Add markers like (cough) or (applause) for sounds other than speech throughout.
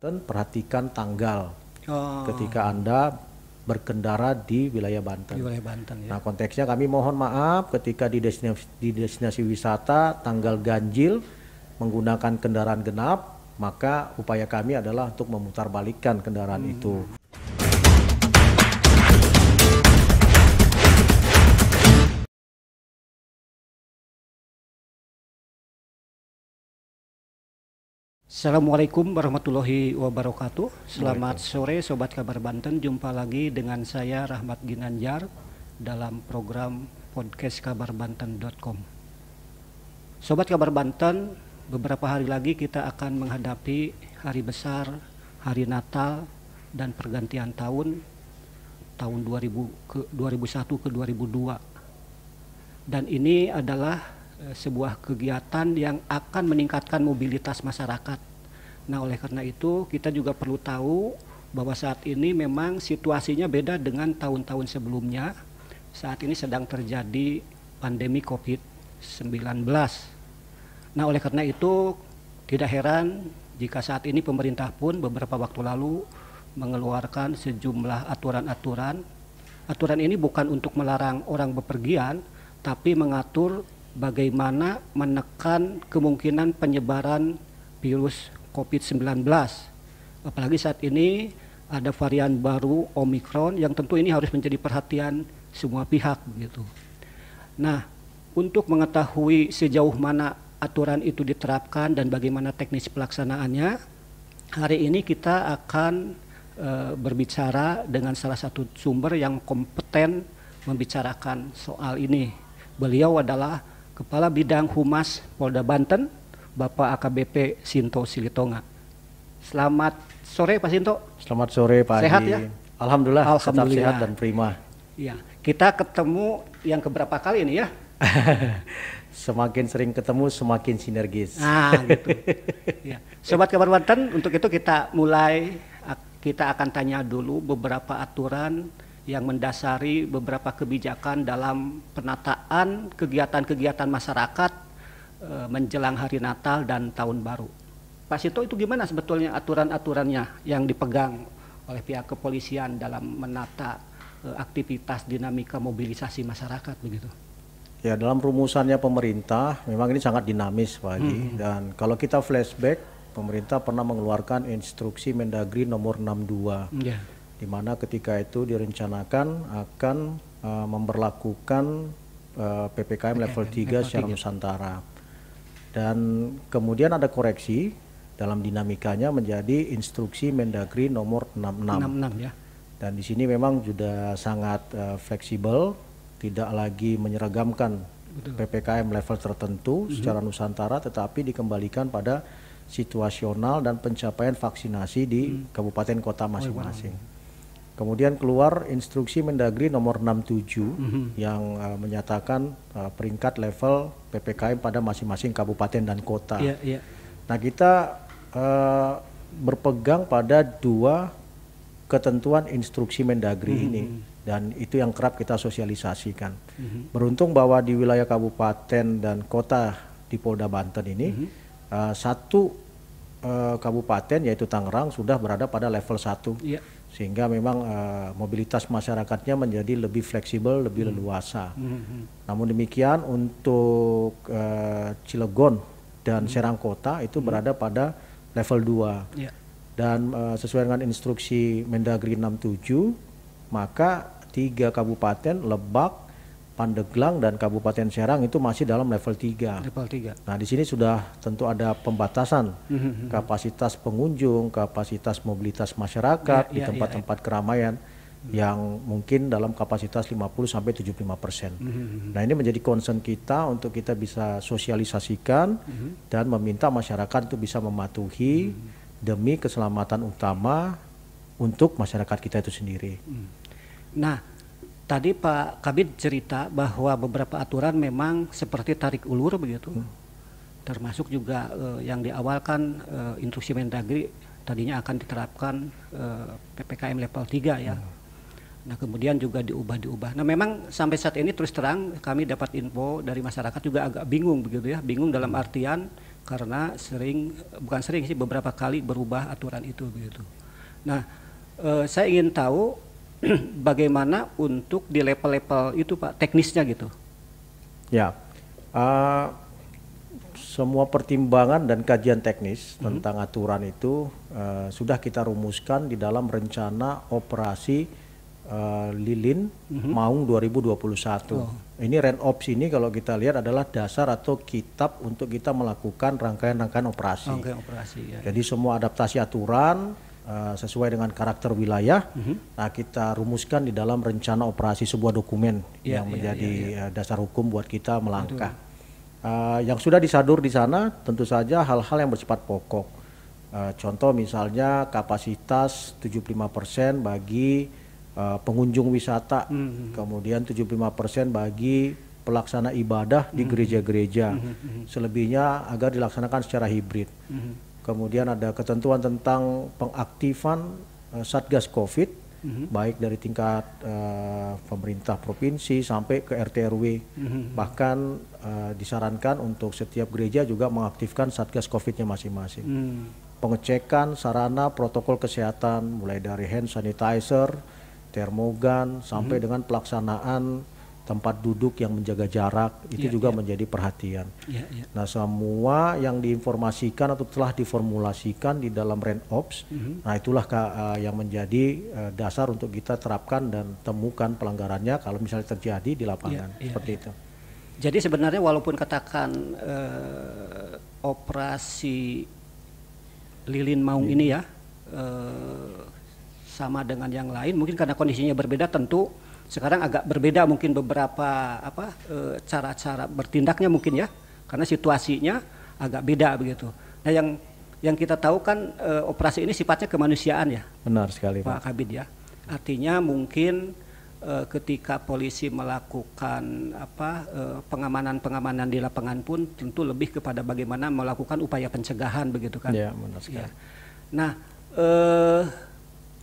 Dan perhatikan tanggal oh. ketika Anda berkendara di wilayah Banten. Di wilayah Banten ya. Nah, konteksnya kami mohon maaf ketika di destinasi, di destinasi wisata tanggal ganjil menggunakan kendaraan genap, maka upaya kami adalah untuk memutarbalikkan kendaraan hmm. itu. Assalamualaikum warahmatullahi wabarakatuh. Selamat sore sobat Kabar Banten. Jumpa lagi dengan saya Rahmat Ginanjar dalam program podcast kabarbanten.com. Sobat Kabar Banten, beberapa hari lagi kita akan menghadapi hari besar, hari Natal dan pergantian tahun tahun 2000 ke 2001 ke 2002. Dan ini adalah Eh, sebuah kegiatan yang akan meningkatkan mobilitas masyarakat. Nah, oleh karena itu kita juga perlu tahu bahwa saat ini memang situasinya beda dengan tahun-tahun sebelumnya. Saat ini sedang terjadi pandemi Covid-19. Nah, oleh karena itu tidak heran jika saat ini pemerintah pun beberapa waktu lalu mengeluarkan sejumlah aturan-aturan. Aturan ini bukan untuk melarang orang bepergian, tapi mengatur bagaimana menekan kemungkinan penyebaran virus COVID-19. Apalagi saat ini ada varian baru Omicron yang tentu ini harus menjadi perhatian semua pihak begitu. Nah, untuk mengetahui sejauh mana aturan itu diterapkan dan bagaimana teknis pelaksanaannya, hari ini kita akan e, berbicara dengan salah satu sumber yang kompeten membicarakan soal ini. Beliau adalah Kepala Bidang Humas Polda Banten, Bapak AKBP Sinto Silitonga. Selamat sore Pak Sinto. Selamat sore Pak Sehat ya? Alhamdulillah, Alhamdulillah. sehat dan prima. Ya, kita ketemu yang keberapa kali ini ya? (laughs) semakin sering ketemu semakin sinergis. Nah gitu. (laughs) ya. Sobat Kabar Banten, untuk itu kita mulai kita akan tanya dulu beberapa aturan yang mendasari beberapa kebijakan dalam penataan kegiatan-kegiatan masyarakat e, menjelang hari Natal dan Tahun Baru. Pak Sito itu gimana sebetulnya aturan-aturannya yang dipegang oleh pihak kepolisian dalam menata e, aktivitas dinamika mobilisasi masyarakat begitu? Ya dalam rumusannya pemerintah memang ini sangat dinamis Pak Haji hmm. dan kalau kita flashback pemerintah pernah mengeluarkan instruksi Mendagri nomor 62. Yeah di mana ketika itu direncanakan akan uh, memperlakukan uh, eh, PPKM level 3 secara Nusantara. Dan kemudian ada koreksi dalam dinamikanya menjadi instruksi Mendagri nomor 66. 66 ya. Dan di sini memang sudah sangat uh, fleksibel, tidak lagi menyeragamkan PPKM level tertentu mm -hmm. secara Nusantara, tetapi dikembalikan pada situasional dan pencapaian vaksinasi di mm. kabupaten kota oh, masing-masing. Oh, Kemudian keluar instruksi Mendagri nomor 67 mm-hmm. yang uh, menyatakan uh, peringkat level PPKM pada masing-masing kabupaten dan kota. Yeah, yeah. Nah, kita uh, berpegang pada dua ketentuan instruksi Mendagri mm-hmm. ini dan itu yang kerap kita sosialisasikan. Mm-hmm. Beruntung bahwa di wilayah kabupaten dan kota di Polda Banten ini mm-hmm. uh, satu uh, kabupaten yaitu Tangerang sudah berada pada level 1. Yeah sehingga memang uh, mobilitas masyarakatnya menjadi lebih fleksibel, lebih hmm. leluasa. Hmm. hmm, hmm. Namun demikian untuk uh, Cilegon dan hmm. Serang Kota itu hmm. berada pada level 2. Yeah. Dan uh, sesuai dengan instruksi Mendagri 67, maka tiga kabupaten Lebak, Pandeglang dan Kabupaten Serang itu masih dalam level 3. Level 3. Nah, di sini sudah tentu ada pembatasan mm-hmm. kapasitas pengunjung, kapasitas mobilitas masyarakat yeah, di ya, ya, tempat-tempat yeah, yeah. keramaian mm yang mungkin dalam kapasitas 50 sampai 75%. Mm-hmm. Nah, ini menjadi concern kita untuk kita bisa sosialisasikan mm-hmm. dan meminta masyarakat itu bisa mematuhi mm-hmm. demi keselamatan utama untuk masyarakat kita itu sendiri. Mm. Nah, Tadi Pak Kabit cerita bahwa beberapa aturan memang seperti tarik ulur begitu. Hmm. Termasuk juga uh, yang diawalkan uh, instruksi Mendagri tadinya akan diterapkan uh, eh, PPKM level 3 ya. Hmm. Nah kemudian juga diubah-diubah. Nah memang sampai saat ini terus terang kami dapat info dari masyarakat juga agak bingung begitu ya, bingung dalam hmm. artian karena sering bukan sering sih beberapa kali berubah aturan itu begitu. Nah uh, saya ingin tahu (clears throat) bagaimana untuk di level-level itu Pak teknisnya gitu? Ya, uh, semua pertimbangan dan kajian teknis mm-hmm. tentang aturan itu uh, sudah kita rumuskan di dalam rencana operasi uh, lilin mm-hmm. Maung 2021. Oh. Ini ops ini kalau kita lihat adalah dasar atau kitab untuk kita melakukan rangkaian-rangkaian operasi. Rangkaian operasi ya. Jadi semua adaptasi aturan Eh, sesuai dengan karakter wilayah. Mm-hmm. Nah, kita rumuskan di dalam rencana operasi sebuah dokumen yeah, yang iya, menjadi yeah, iya, iya. yeah. dasar hukum buat kita melangkah. Uh, yang sudah disadur di sana tentu saja hal-hal yang bersifat pokok. Uh, contoh misalnya kapasitas 75% bagi uh, pengunjung wisata, mm-hmm. kemudian 75% bagi pelaksana ibadah di mhm. gereja-gereja. Mm-hmm. Selebihnya agar dilaksanakan secara hibrid. Mm-hmm kemudian ada ketentuan tentang pengaktifan uh, satgas COVID, mm -hmm. baik dari tingkat uh, pemerintah provinsi sampai ke RT RW, mm -hmm. bahkan uh, disarankan untuk setiap gereja juga mengaktifkan satgas COVID-nya masing-masing. Mm. Pengecekan sarana protokol kesehatan, mulai dari hand sanitizer, termogan, sampai mm -hmm. dengan pelaksanaan tempat duduk yang menjaga jarak itu ya, juga ya. menjadi perhatian. Ya, ya. Nah semua yang diinformasikan atau telah diformulasikan di dalam rent ops, mm-hmm. nah itulah uh, yang menjadi uh, dasar untuk kita terapkan dan temukan pelanggarannya kalau misalnya terjadi di lapangan ya, ya seperti ya. itu. Jadi sebenarnya walaupun katakan uh, operasi lilin maung ya. ini ya uh, sama dengan yang lain, mungkin karena kondisinya berbeda tentu sekarang agak berbeda mungkin beberapa apa e, cara-cara e, bertindaknya mungkin ya, karena situasinya agak beda begitu. Nah yang yang kita tahu kan e, operasi ini sifatnya kemanusiaan ya. Benar sekali Pak, Pak Kabit ya. Artinya mungkin e, ketika polisi melakukan apa e, pengamanan-pengamanan di lapangan pun tentu lebih kepada bagaimana melakukan upaya pencegahan begitu kan. Iya benar sekali. Ya. Nah E,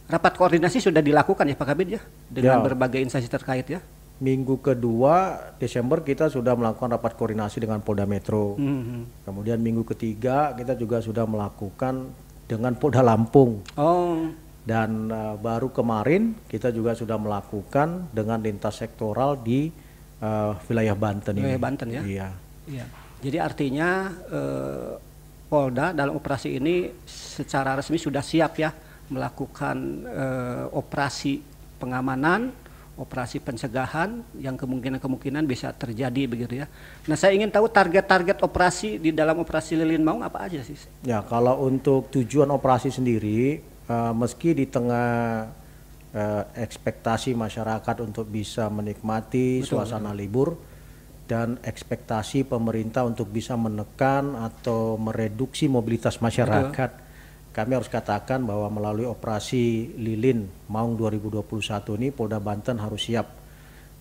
Rapat koordinasi sudah dilakukan ya Pak Kabin ya dengan ya. berbagai instansi terkait ya. Minggu kedua Desember kita sudah melakukan rapat koordinasi dengan Polda Metro. Mm -hmm. Kemudian minggu ketiga kita juga sudah melakukan dengan Polda Lampung. Oh. Dan uh, baru kemarin kita juga sudah melakukan dengan lintas sektoral di uh, wilayah Banten wilayah ini. Banten ya. Iya. Iya. Jadi artinya uh, Polda dalam operasi ini secara resmi sudah siap ya melakukan uh, operasi pengamanan, operasi pencegahan yang kemungkinan-kemungkinan bisa terjadi begitu ya. Nah, saya ingin tahu target-target operasi di dalam operasi Lilin Maung apa aja sih? Ya, kalau untuk tujuan operasi sendiri uh, meski di tengah uh, ekspektasi masyarakat untuk bisa menikmati Betul, suasana betul. libur dan ekspektasi pemerintah untuk bisa menekan atau mereduksi mobilitas masyarakat. Betul kami harus katakan bahwa melalui operasi Lilin Maung 2021 ini Polda Banten harus siap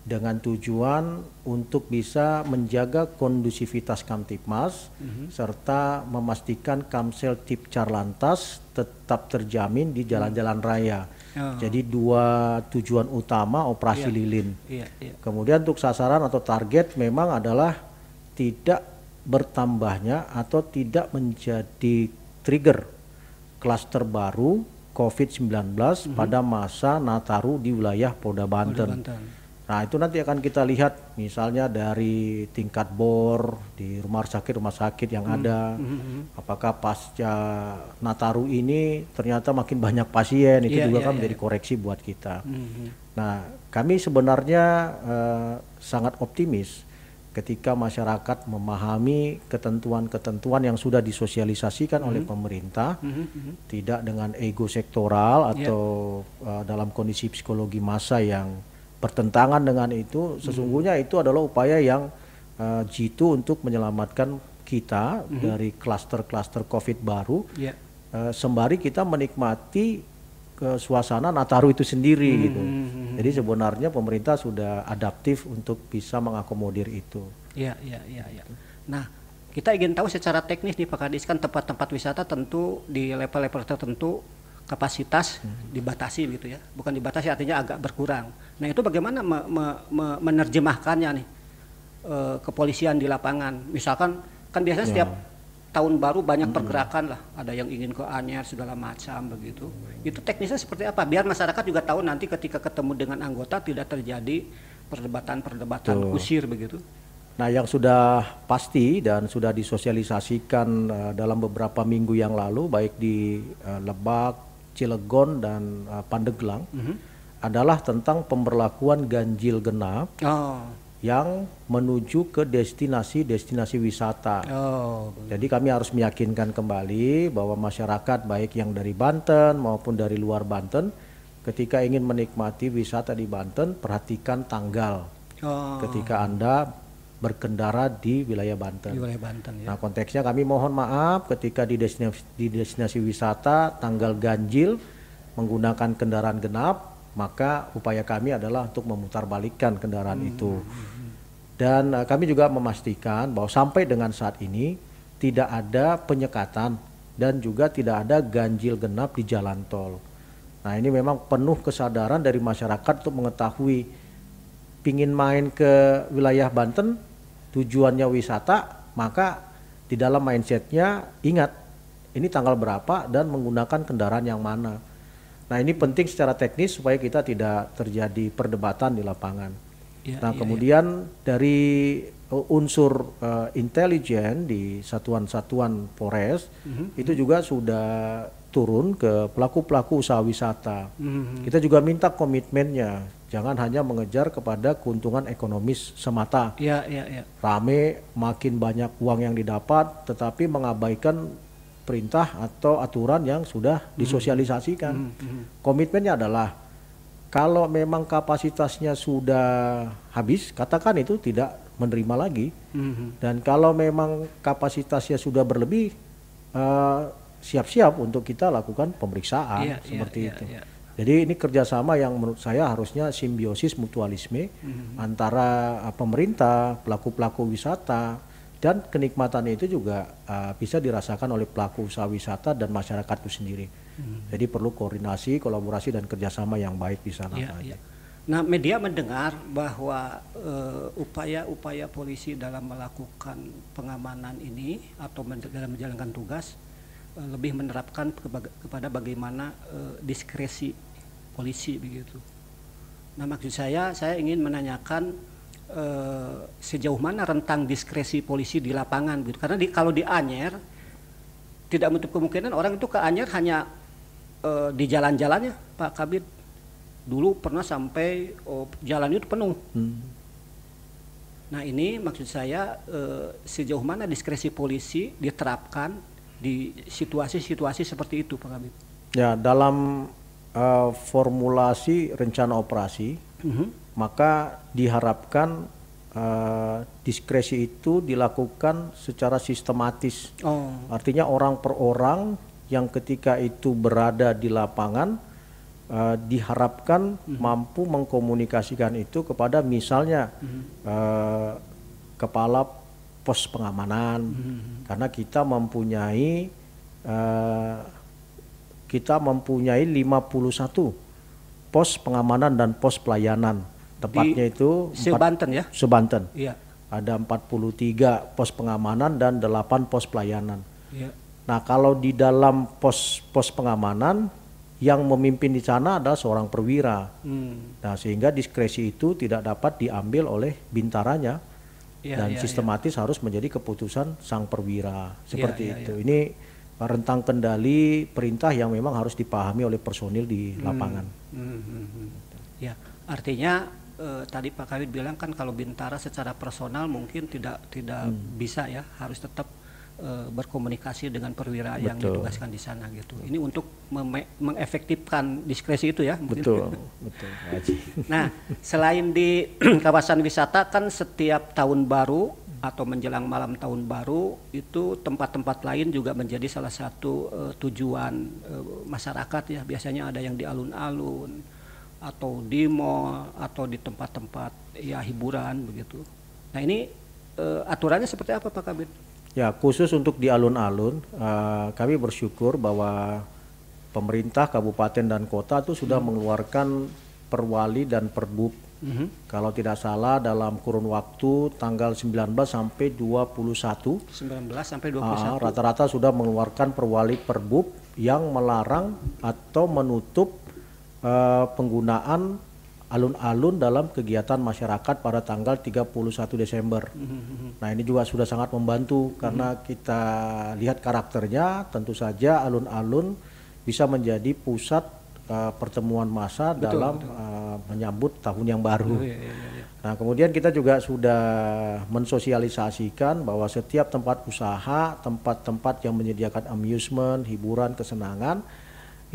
dengan tujuan untuk bisa menjaga kondusivitas Kamtipmas mm -hmm. serta memastikan Kamsel tip carlantas tetap terjamin di jalan-jalan raya. Oh. Jadi dua tujuan utama operasi yeah. lilin. Yeah, yeah. Kemudian untuk sasaran atau target memang adalah tidak bertambahnya atau tidak menjadi trigger klaster baru COVID-19 hmm. pada masa Nataru di wilayah Polda Banten. Banten. Nah itu nanti akan kita lihat misalnya dari tingkat bor di rumah sakit rumah sakit yang hmm. ada, hmm. apakah pasca Nataru ini ternyata makin banyak pasien itu yeah, juga yeah, kan yeah. menjadi koreksi buat kita. Hmm. Nah kami sebenarnya uh, sangat optimis ketika masyarakat memahami ketentuan-ketentuan yang sudah disosialisasikan -hmm. oleh pemerintah, mm -hmm. tidak dengan ego sektoral ya. atau yeah. uh, dalam kondisi psikologi massa yang bertentangan dengan itu, hmm. sesungguhnya -hmm. itu adalah upaya yang uh, jitu untuk menyelamatkan kita -hmm. dari klaster-klaster COVID baru, yeah. Ya. uh, sembari kita menikmati ke eh, suasana Nataru itu sendiri -hmm. gitu. Hmm, jadi sebenarnya pemerintah sudah adaptif untuk bisa mengakomodir itu. Iya, iya, iya, Ya. Nah, kita ingin tahu secara teknis nih Pak Kadis kan tempat-tempat wisata tentu di level-level tertentu kapasitas hmm. dibatasi gitu ya. Bukan dibatasi artinya agak berkurang. Nah, itu bagaimana me me me menerjemahkannya nih e, kepolisian di lapangan? Misalkan kan biasanya ya. setiap tahun baru banyak hmm. pergerakan lah, ada yang ingin ke Anyer segala macam begitu. Itu teknisnya seperti apa? Biar masyarakat juga tahu nanti ketika ketemu dengan anggota tidak terjadi perdebatan-perdebatan kusir begitu. Nah, yang sudah pasti dan sudah disosialisasikan uh, dalam beberapa minggu yang lalu baik di uh, Lebak, Cilegon dan uh, Pandeglang mm -hmm. adalah tentang pemberlakuan ganjil genap. Oh yang menuju ke destinasi-destinasi wisata. Oh. Jadi kami harus meyakinkan kembali bahwa masyarakat baik yang dari Banten maupun dari luar Banten ketika ingin menikmati wisata di Banten perhatikan tanggal oh. ketika Anda berkendara di wilayah Banten. Di wilayah Banten ya. Nah, konteksnya kami mohon maaf ketika di destinasi di destinasi wisata tanggal ganjil menggunakan kendaraan genap maka upaya kami adalah untuk memutarbalikkan kendaraan hmm. itu. Dan uh, kami juga memastikan bahwa sampai dengan saat ini tidak ada penyekatan dan juga tidak ada ganjil genap di jalan tol. Nah ini memang penuh kesadaran dari masyarakat untuk mengetahui pingin main ke wilayah Banten tujuannya wisata maka di dalam mindsetnya ingat ini tanggal berapa dan menggunakan kendaraan yang mana. Nah ini penting secara teknis supaya kita tidak terjadi perdebatan di lapangan. Ya, nah ya, ya. kemudian ya. dari uh, unsur uh, intelijen di satuan-satuan Polres mm-hmm. itu juga sudah turun ke pelaku-pelaku usaha wisata. Mm-hmm. Kita juga minta komitmennya, jangan hanya mengejar kepada keuntungan ekonomis semata. Ya, ya, ya. Rame, makin banyak uang yang didapat, tetapi mengabaikan perintah atau aturan yang sudah hmm. disosialisasikan. Mm -hmm. Komitmennya adalah kalau memang kapasitasnya sudah habis, katakan itu tidak menerima lagi. Mm -hmm. Dan kalau memang kapasitasnya sudah berlebih, eh, siap-siap uh, untuk kita lakukan pemeriksaan yeah, iya, seperti yeah, itu. Yeah, yeah. Jadi ini kerjasama yang menurut saya harusnya simbiosis mutualisme mm -hmm. antara eh, pemerintah, pelaku-pelaku wisata, dan kenikmatannya itu juga uh, bisa dirasakan oleh pelaku usaha wisata dan masyarakat itu sendiri. Hmm. Jadi perlu koordinasi, kolaborasi dan kerjasama yang baik di sana. Ya, ya. Nah, media mendengar bahwa eh, upaya-upaya uh, polisi dalam melakukan pengamanan ini atau men dalam menjalankan tugas uh, lebih menerapkan kepada bagaimana uh, diskresi polisi begitu. Nah, maksud saya, saya ingin menanyakan Eh, sejauh mana rentang diskresi polisi di lapangan gitu. Karena di, kalau di Anyer tidak menutup kemungkinan orang itu ke Anyer hanya e, di jalan-jalannya Pak Kabit. Dulu pernah sampai oh, jalan itu penuh. Hmm. Nah ini maksud saya e, sejauh mana diskresi polisi diterapkan di situasi-situasi seperti itu Pak Kabit. Ya dalam uh, formulasi rencana operasi mm-hmm. maka diharapkan uh, diskresi itu dilakukan secara sistematis. Oh. Artinya orang per orang yang ketika itu berada di lapangan uh, diharapkan mm-hmm. mampu mengkomunikasikan itu kepada misalnya mm-hmm. uh, kepala pos pengamanan mm-hmm. karena kita mempunyai uh, kita mempunyai 51 pos pengamanan dan pos pelayanan. Tepatnya Di itu Sebanten ya. Sebanten. Iya. Ada 43 pos pengamanan dan 8 pos pelayanan. Iya. Nah, kalau di dalam pos-pos pengamanan yang memimpin di sana ada seorang perwira. Hmm. Nah, sehingga diskresi itu tidak dapat diambil oleh bintaranya ya, dan ya, sistematis ya. harus menjadi keputusan sang perwira. Iya, Seperti iya, itu. Ini rentang kendali perintah yang memang harus dipahami oleh personil di hmm. lapangan. Hmm hmm, hmm, hmm, Ya, artinya eh, tadi Pak Kawit bilang kan kalau bintara secara personal mungkin tidak tidak hmm. bisa ya, harus tetap eh, berkomunikasi dengan perwira Betul. yang ditugaskan di sana gitu. Ini untuk mengefektifkan diskresi itu ya. Mungkin. Betul. Betul. Nah, selain di (clears throat) kawasan wisata kan setiap tahun baru atau menjelang malam tahun baru itu tempat-tempat lain juga menjadi salah satu uh, tujuan uh, masyarakat ya biasanya ada yang di alun-alun atau di mall atau di tempat-tempat ya hiburan begitu. Nah ini uh, aturannya seperti apa Pak kabit Ya khusus untuk di alun-alun uh, kami bersyukur bahwa pemerintah kabupaten dan kota itu sudah hmm. mengeluarkan perwali dan perbup -hmm. Kalau tidak salah dalam kurun waktu tanggal 19 sampai 21 19 sampai 21 ah, ah, rata-rata uh, sudah mengeluarkan perwali perbub yang melarang atau menutup uh, penggunaan alun-alun dalam kegiatan masyarakat pada tanggal 31 Desember. Mm -hmm. Nah, ini juga sudah sangat membantu karena mm -hmm. kita lihat karakternya tentu saja alun-alun bisa menjadi pusat uh, pertemuan massa dalam betul. Eh, menyambut tahun yang baru. Oh, iya, iya, iya, iya. Nah, kemudian kita juga sudah mensosialisasikan bahwa setiap tempat usaha, tempat-tempat yang menyediakan amusement, hiburan, kesenangan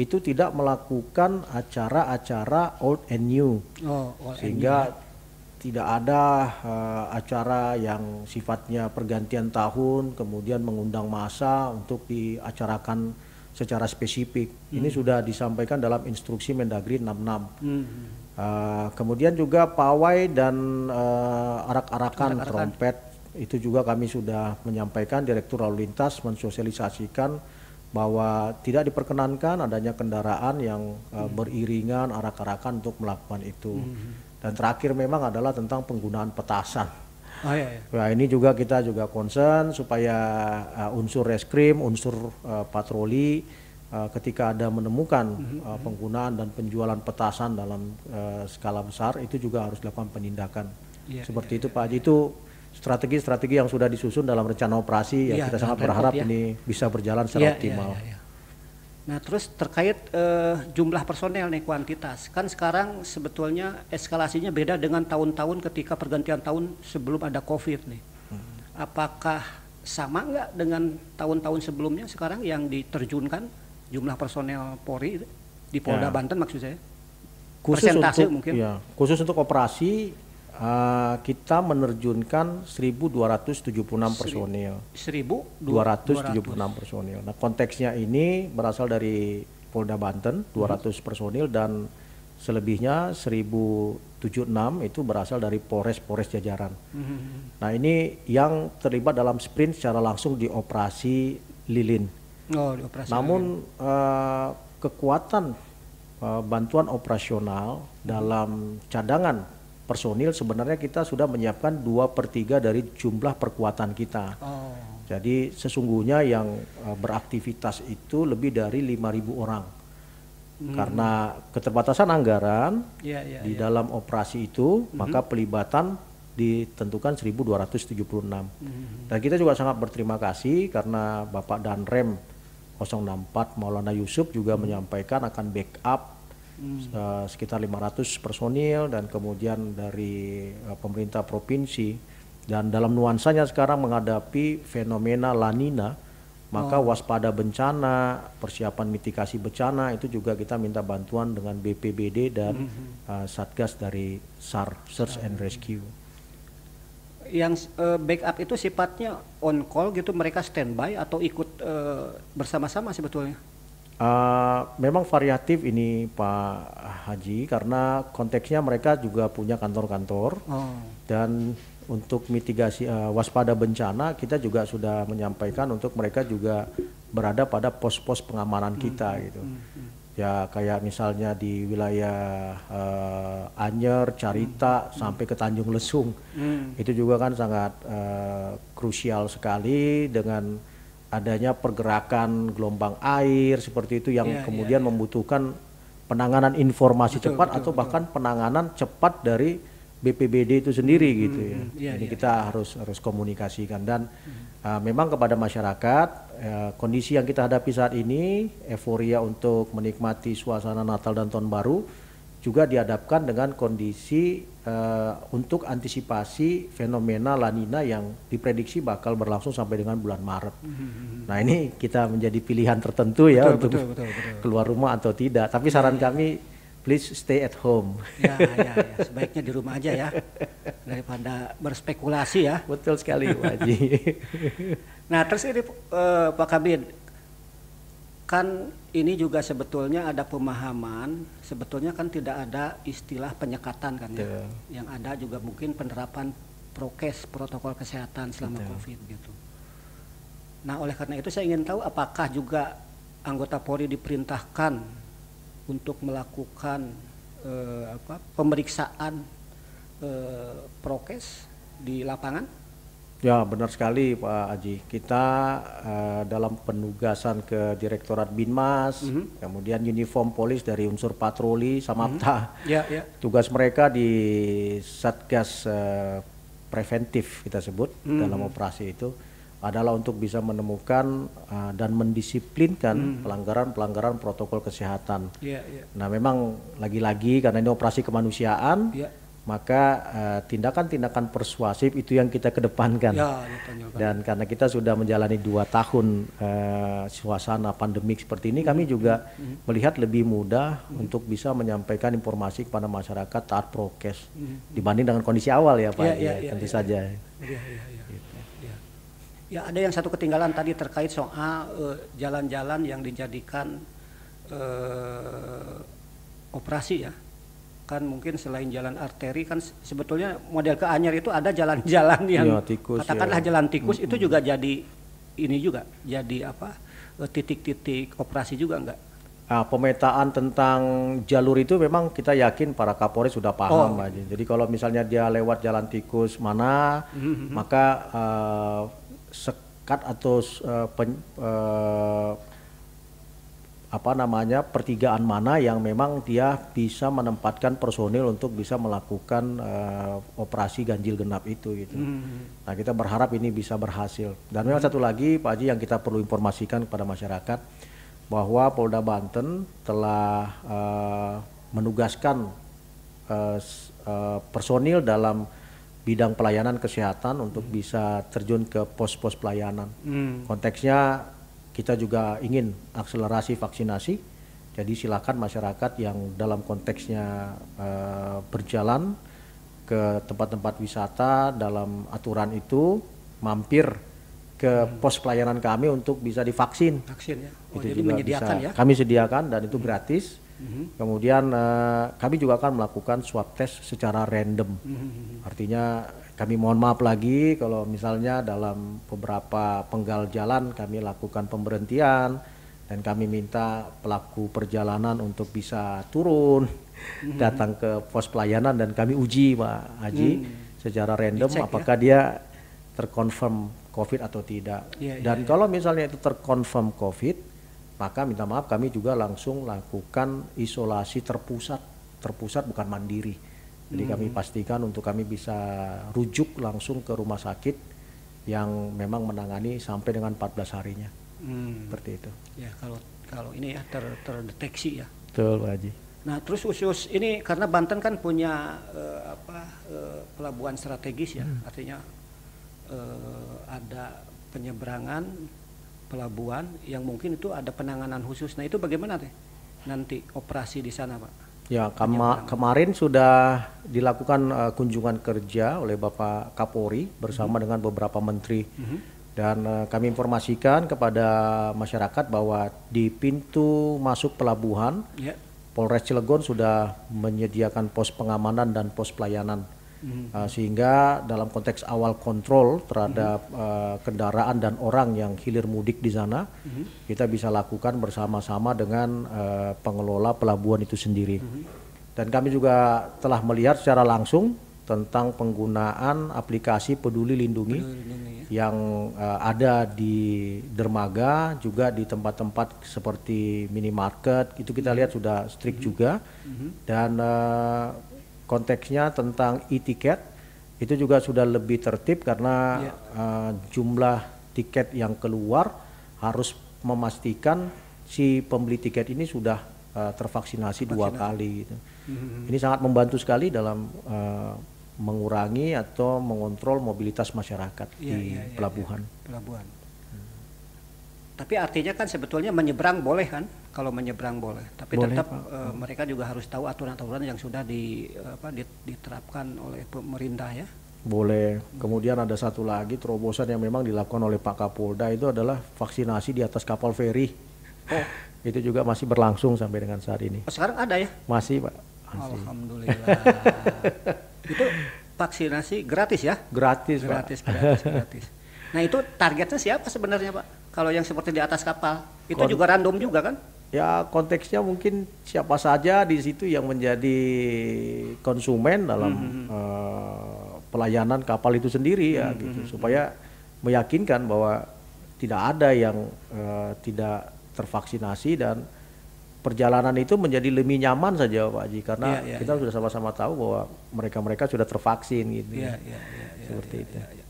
itu tidak melakukan acara-acara old and new. Oh, old Sehingga and new. tidak ada uh, acara yang sifatnya pergantian tahun kemudian mengundang masa untuk diacarakan secara spesifik. Hmm. Ini sudah disampaikan dalam instruksi Mendagri 66. Hmm. Uh, kemudian juga pawai dan uh, arak-arakan Arak trompet itu juga kami sudah menyampaikan Direktur Lalu Lintas mensosialisasikan bahwa tidak diperkenankan adanya kendaraan yang uh, hmm. beriringan arak-arakan untuk melakukan itu. Hmm. Dan terakhir memang adalah tentang penggunaan petasan Oh, iya, iya. Nah ini juga kita juga concern supaya uh, unsur reskrim, unsur uh, patroli uh, ketika ada menemukan mm -hmm. uh, mhm. penggunaan dan penjualan petasan dalam uh, skala besar itu juga harus dilakukan penindakan. Iya, Seperti iya, itu iya, Pak Haji iya. itu strategi-strategi yang sudah disusun dalam rencana operasi ya, kita sangat berharap ya. ini bisa berjalan secara iya, optimal. Nah, terus terkait uh, jumlah personel nih kuantitas. Kan sekarang sebetulnya eskalasinya beda dengan tahun-tahun ketika pergantian tahun sebelum ada Covid nih. Hmm. Apakah sama enggak dengan tahun-tahun sebelumnya sekarang yang diterjunkan jumlah personel Polri di Polda ya. Banten maksud saya? Khusus untuk, mungkin. Ya, khusus untuk operasi Uh, kita menerjunkan 1.276 personil. 1.276 personil. Nah konteksnya ini berasal dari Polda Banten 200 hmm. personil dan selebihnya 1076 itu berasal dari Polres-Polres jajaran. Hmm, hmm, hmm. Nah ini yang terlibat dalam sprint secara langsung di operasi lilin. Oh, di operasi Namun Uh, kekuatan uh, bantuan operasional hmm. dalam cadangan personil sebenarnya kita sudah menyiapkan dua per tiga dari jumlah perkuatan kita. Oh. Jadi sesungguhnya yang uh, beraktivitas itu lebih dari 5.000 orang. Hmm. Karena keterbatasan anggaran yeah, yeah, di yeah. dalam operasi itu, mm -hmm. maka pelibatan ditentukan 1276. Mm -hmm. Dan kita juga sangat berterima kasih karena Bapak Danrem 064 Maulana Yusuf juga hmm. menyampaikan akan backup hmm. uh, sekitar 500 personil dan kemudian dari uh, pemerintah provinsi dan dalam nuansanya sekarang menghadapi fenomena lanina maka oh. waspada bencana, persiapan mitigasi bencana itu juga kita minta bantuan dengan BPBD dan mm -hmm. uh, Satgas dari SAR Search and Rescue. Yang uh, backup itu sifatnya on call gitu mereka standby atau ikut uh, bersama-sama sebetulnya? Eh, memang variatif ini Pak Haji karena konteksnya mereka juga punya kantor-kantor oh. dan untuk mitigasi uh, waspada bencana kita juga sudah menyampaikan untuk mereka juga berada pada pos-pos pengamanan hmm, kita hmm. gitu hmm, hmm. ya kayak misalnya di wilayah uh, Anyer, Carita hmm, hmm. sampai ke Tanjung Lesung hmm. itu juga kan sangat uh, krusial sekali dengan adanya pergerakan gelombang air seperti itu yang yeah, iya, kemudian yeah, yeah. membutuhkan penanganan informasi betul, cepat betul, atau betul. bahkan penanganan cepat dari BPBD itu sendiri hmm, gitu hmm, ya. Hmm. Yeah, yeah, kita yeah. harus harus komunikasikan dan hmm. uh, memang kepada masyarakat uh, kondisi yang kita hadapi saat ini euforia untuk menikmati suasana Natal dan Tahun Baru juga dihadapkan dengan kondisi uh, untuk antisipasi fenomena lanina yang diprediksi bakal berlangsung sampai dengan bulan Maret. Mm-hmm. Nah ini kita menjadi pilihan tertentu ya betul, untuk betul, betul, betul. keluar rumah atau tidak. Tapi iya, saran ya, kami please stay at home. Ya, ya, ya, sebaiknya di rumah aja ya daripada berspekulasi ya. Betul sekali Pak Haji. nah terus ini uh, Pak Kabin kan ini juga sebetulnya ada pemahaman, sebetulnya kan tidak ada istilah penyekatan kan ya. Iya. Yang ada juga mungkin penerapan prokes protokol kesehatan selama Betul. Iya. Covid gitu. Nah, oleh karena itu saya ingin tahu apakah juga anggota Polri diperintahkan untuk melakukan eh, apa, pemeriksaan eh, prokes di lapangan? Ya benar sekali Pak Aji. Kita uh, dalam penugasan ke Direktorat Binmas, mm -hmm. kemudian uniform polis dari unsur patroli sama Mm -hmm. yeah, yeah. Tugas mereka di Satgas uh, preventif kita sebut mm -hmm. dalam operasi itu adalah untuk bisa menemukan uh, dan mendisiplinkan mhm. pelanggaran-pelanggaran mm -hmm. protokol kesehatan. Yeah, yeah. Nah memang lagi-lagi karena ini operasi kemanusiaan. Yeah maka eh, tindakan-tindakan uh, persuasif itu yang kita kedepankan. Ya, ya Dan karena kita sudah menjalani dua tahun uh, suasana pandemik seperti ini, kami juga hmm. melihat lebih mudah hmm. untuk bisa menyampaikan informasi kepada masyarakat taat prokes hmm. dibanding dengan kondisi awal ya Pak. Ya, ya, iya, ya, tentu ya, ya, saja. Ya, ya, ya, gitu. ya, ya. ada yang satu ketinggalan tadi terkait soal eh, jalan-jalan uh, yang dijadikan uh, operasi ya kan mungkin selain jalan arteri kan sebetulnya model ke Anyer itu ada jalan-jalan yang ya, tikus, katakanlah ya. jalan tikus -hmm. itu juga jadi ini juga jadi apa eh, titik-titik operasi juga enggak Nah, pemetaan tentang jalur itu memang kita yakin para Kapolri sudah paham, oh. Jadi kalau misalnya dia lewat jalan tikus mana, hmm maka uh, sekat atau uh, pen, uh, apa namanya pertigaan mana yang memang dia bisa menempatkan personil untuk bisa melakukan uh, operasi ganjil genap itu gitu. Mm. Nah kita berharap ini bisa berhasil. Dan memang mm. satu lagi Pak Haji yang kita perlu informasikan kepada masyarakat bahwa Polda Banten telah uh, menugaskan uh, uh, personil dalam bidang pelayanan kesehatan untuk mm. bisa terjun ke pos-pos pelayanan. Hmm. Konteksnya kita juga ingin akselerasi vaksinasi. Jadi silakan masyarakat yang dalam konteksnya uh, berjalan ke tempat-tempat wisata dalam aturan itu mampir ke hmm. pos pelayanan kami untuk bisa divaksin. Vaksin ya. Oh, itu jadi juga menyediakan bisa. ya. Kami sediakan dan itu hmm. gratis. hmm Kemudian uh, kami juga akan melakukan swab test secara random. hmm, hmm, hmm. Artinya kami mohon maaf lagi kalau misalnya dalam beberapa penggal jalan kami lakukan pemberhentian dan kami minta pelaku perjalanan untuk bisa turun mm-hmm. datang ke pos pelayanan dan kami uji Pak Haji mm. secara random Dicek, ya. apakah ya? dia terkonfirm COVID atau tidak. Yeah, iya, dan yeah, kalau yeah. misalnya itu terkonfirm COVID, maka minta maaf kami juga langsung lakukan isolasi terpusat, terpusat bukan mandiri jadi hmm. kami pastikan untuk kami bisa rujuk langsung ke rumah sakit yang memang menangani sampai dengan 14 harinya. Hmm. Seperti itu. Ya, kalau kalau ini ya ter, terdeteksi ya. Betul, Pak Haji. Nah, terus khusus ini karena Banten kan punya eh, apa eh, pelabuhan strategis ya. Hmm. Artinya eh, ada penyeberangan pelabuhan yang mungkin itu ada penanganan khusus. Nah, itu bagaimana teh? Nanti operasi di sana, Pak? Ya, kema kemarin sudah dilakukan uh, kunjungan kerja oleh Bapak Kapolri bersama mm -hmm. dengan beberapa menteri. Mm -hmm. Dan uh, kami informasikan kepada masyarakat bahwa di pintu masuk pelabuhan yeah. Polres Cilegon sudah menyediakan pos pengamanan dan pos pelayanan. Mm -hmm. uh, sehingga dalam konteks awal kontrol terhadap mm -hmm. uh, kendaraan dan orang yang hilir mudik di sana, mm -hmm. kita bisa lakukan bersama-sama dengan uh, pengelola pelabuhan itu sendiri. Mm -hmm. Dan kami juga telah melihat secara langsung tentang penggunaan aplikasi Peduli Lindungi, Peduli Lindungi ya. yang uh, ada di dermaga juga di tempat-tempat seperti minimarket itu kita mm -hmm. lihat sudah strict mm -hmm. juga mm -hmm. dan uh, konteksnya tentang e tiket itu juga sudah lebih tertib karena yeah. Ya. uh, jumlah tiket yang keluar harus memastikan si pembeli tiket ini sudah uh, tervaksinasi dua kali. Gitu. Mm-hmm. Ini sangat membantu sekali dalam uh, mengurangi atau mengontrol mobilitas masyarakat yeah, di yeah, yeah, iya. pelabuhan. Yeah. Pelabuhan. Tapi artinya kan sebetulnya menyeberang boleh kan? Kalau menyeberang boleh, tapi boleh, tetap e, mereka juga harus tahu aturan-aturan yang sudah di, apa, diterapkan oleh pemerintah ya. Boleh. Kemudian ada satu lagi terobosan yang memang dilakukan oleh Pak Kapolda itu adalah vaksinasi di atas kapal feri. Oh. itu juga masih berlangsung sampai dengan saat ini. Oh, sekarang ada ya? Masih, Pak. Masih. Alhamdulillah. (laughs) itu vaksinasi gratis ya? Gratis, gratis Pak. Gratis, gratis. nah, itu targetnya siapa sebenarnya, Pak? Kalau yang seperti di atas kapal, itu Kon juga random juga kan? Ya konteksnya mungkin siapa saja di situ yang menjadi konsumen dalam mm -hmm. uh, pelayanan kapal itu sendiri ya mm -hmm. gitu hmm, supaya meyakinkan bahwa tidak ada yang uh, tidak tervaksinasi dan perjalanan itu menjadi lebih nyaman saja Pak Haji karena yeah, yeah, kita yeah. sudah sama-sama tahu bahwa mereka-mereka sudah tervaksin gitu. Yeah, yeah, yeah, iya, seperti yeah, itu. Yeah, yeah.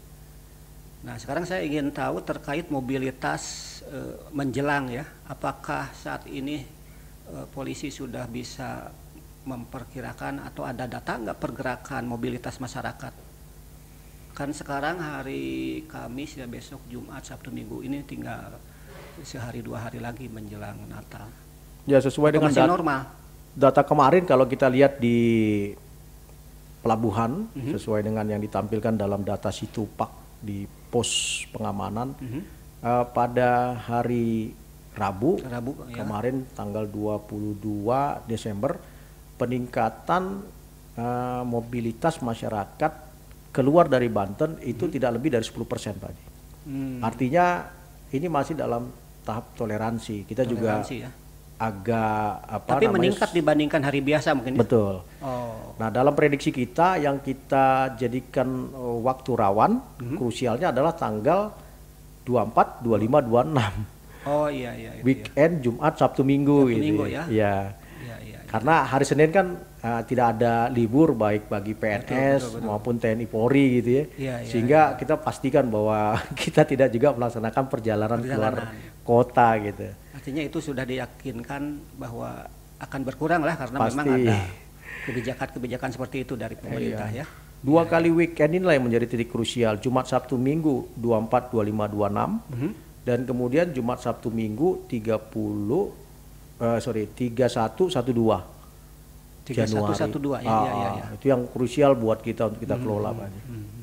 Nah, sekarang saya ingin tahu terkait mobilitas e, menjelang ya, apakah saat ini e, polisi sudah bisa memperkirakan atau ada data nggak pergerakan mobilitas masyarakat? Kan sekarang hari Kamis ya besok Jumat Sabtu Minggu ini tinggal sehari dua hari lagi menjelang Natal. Ya sesuai atau dengan data, normal. Data kemarin kalau kita lihat di pelabuhan mm -hmm. sesuai dengan yang ditampilkan dalam data Situpak di pos pengamanan mm -hmm. uh, pada hari Rabu, Rabu ya. kemarin ya. tanggal 22 Desember peningkatan uh, mobilitas masyarakat keluar dari Banten itu hmm. tidak lebih dari 10 persen Pak. Hmm. Artinya ini masih dalam tahap toleransi. Kita toleransi, juga ya? agak apa Tapi namanya, meningkat dibandingkan hari biasa mungkin. Ya? Betul. Oh. Nah, dalam prediksi kita yang kita jadikan oh, waktu rawan mm-hmm. krusialnya adalah tanggal 24, 25, 26. Oh iya iya. Itu, iya, iya. Weekend iya. Jumat, Sabtu, Minggu Sabtu, gitu. Minggu ya. ya? Iya. Ya, ya. Karena hari Senin kan uh, tidak ada libur baik bagi PNS betul, betul, betul. maupun TNI Polri gitu ya. Iya ya Sehingga ya. kita pastikan bahwa (laughs) kita tidak juga melaksanakan perjalanan, perjalanan. keluar kota gitu. Artinya itu sudah diyakinkan bahwa akan berkurang lah karena Pasti. memang ada kebijakan-kebijakan seperti itu dari pemerintah iya. ya. Dua ya. kali weekend inilah yang menjadi titik krusial. Jumat, Sabtu, Minggu 24, 25, 26. Mm -hmm. Dan kemudian Jumat, Sabtu, Minggu 30 uh, eh, sorry 31 12. 31 12 ya, ah, ya, ya, ya. Itu yang krusial buat kita untuk kita mm -hmm. kelola mhm, banyak. Mm -hmm.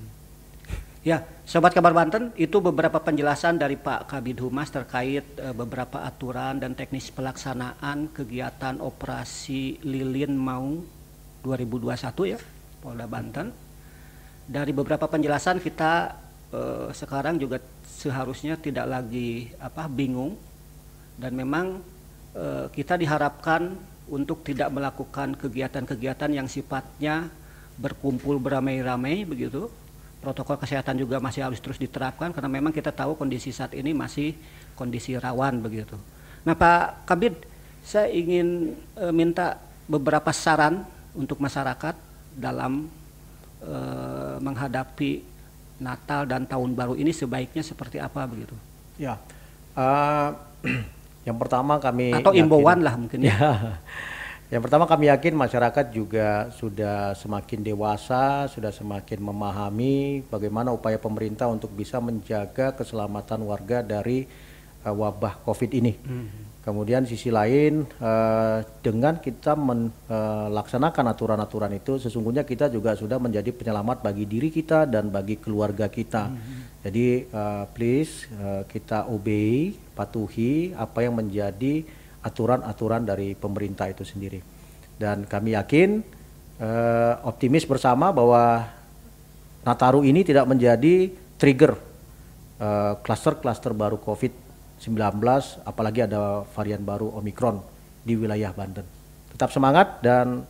Ya, Sobat Kabar Banten, itu beberapa penjelasan dari Pak Kabid Humas terkait eh, beberapa aturan dan teknis pelaksanaan kegiatan operasi Lilin Maung 2021 ya, Polda Banten. Dari beberapa penjelasan kita eh, sekarang juga seharusnya tidak lagi apa bingung dan memang eh, kita diharapkan untuk tidak melakukan kegiatan-kegiatan yang sifatnya berkumpul beramai-ramai begitu protokol kesehatan juga masih harus terus diterapkan karena memang kita tahu kondisi saat ini masih kondisi rawan begitu. Nah Pak Kabid, saya ingin e, minta beberapa saran untuk masyarakat dalam e, menghadapi Natal dan Tahun Baru ini sebaiknya seperti apa begitu? Ya, uh, (clears throat) yang pertama kami atau imbauan lah mungkin ya, ya yang pertama kami yakin masyarakat juga sudah semakin dewasa, sudah semakin memahami bagaimana upaya pemerintah untuk bisa menjaga keselamatan warga dari uh, wabah COVID ini. hmm Kemudian sisi lain uh, dengan kita melaksanakan eh, uh, aturan-aturan itu sesungguhnya kita juga sudah menjadi penyelamat bagi diri kita dan bagi keluarga kita. hmm Jadi uh, please uh, kita obey, patuhi apa yang menjadi aturan-aturan dari pemerintah itu sendiri. Dan kami yakin eh, optimis bersama bahwa Nataru ini tidak menjadi trigger eh, kluster-kluster eh, baru COVID-19 apalagi ada varian baru Omikron di wilayah Banten. Tetap semangat dan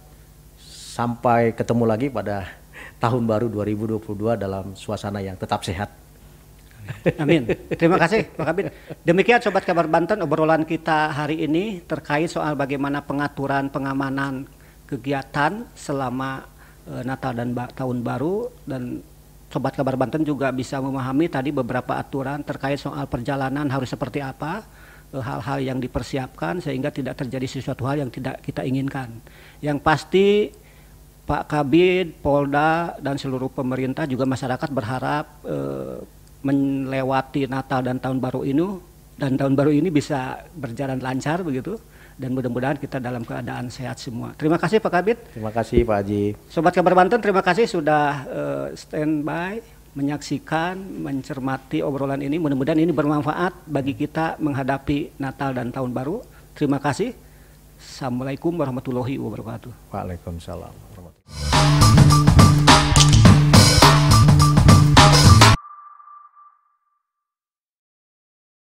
sampai ketemu lagi pada (laughs) tahun baru 2022 dalam suasana yang tetap sehat. (laughs) Amin. Terima kasih Pak Kabin. Demikian Sobat Kabar Banten obrolan kita hari ini terkait soal bagaimana pengaturan pengamanan kegiatan selama uh, Natal dan ba Tahun Baru dan Sobat Kabar Banten juga bisa memahami tadi beberapa aturan terkait soal perjalanan harus seperti apa, eh, hal-hal uh, yang dipersiapkan sehingga tidak terjadi sesuatu hal yang tidak kita inginkan. Yang pasti Pak Kabin, Polda, dan seluruh pemerintah juga masyarakat berharap uh, melewati Natal dan Tahun Baru ini dan Tahun Baru ini bisa berjalan lancar begitu dan mudah-mudahan kita dalam keadaan sehat semua. Terima kasih Pak Kabit. Terima kasih Pak Haji. Sobat Kabar Banten, terima kasih sudah uh, standby menyaksikan, mencermati obrolan ini. Mudah-mudahan ini bermanfaat bagi kita menghadapi Natal dan Tahun Baru. Terima kasih. Assalamualaikum warahmatullahi wabarakatuh. Waalaikumsalam.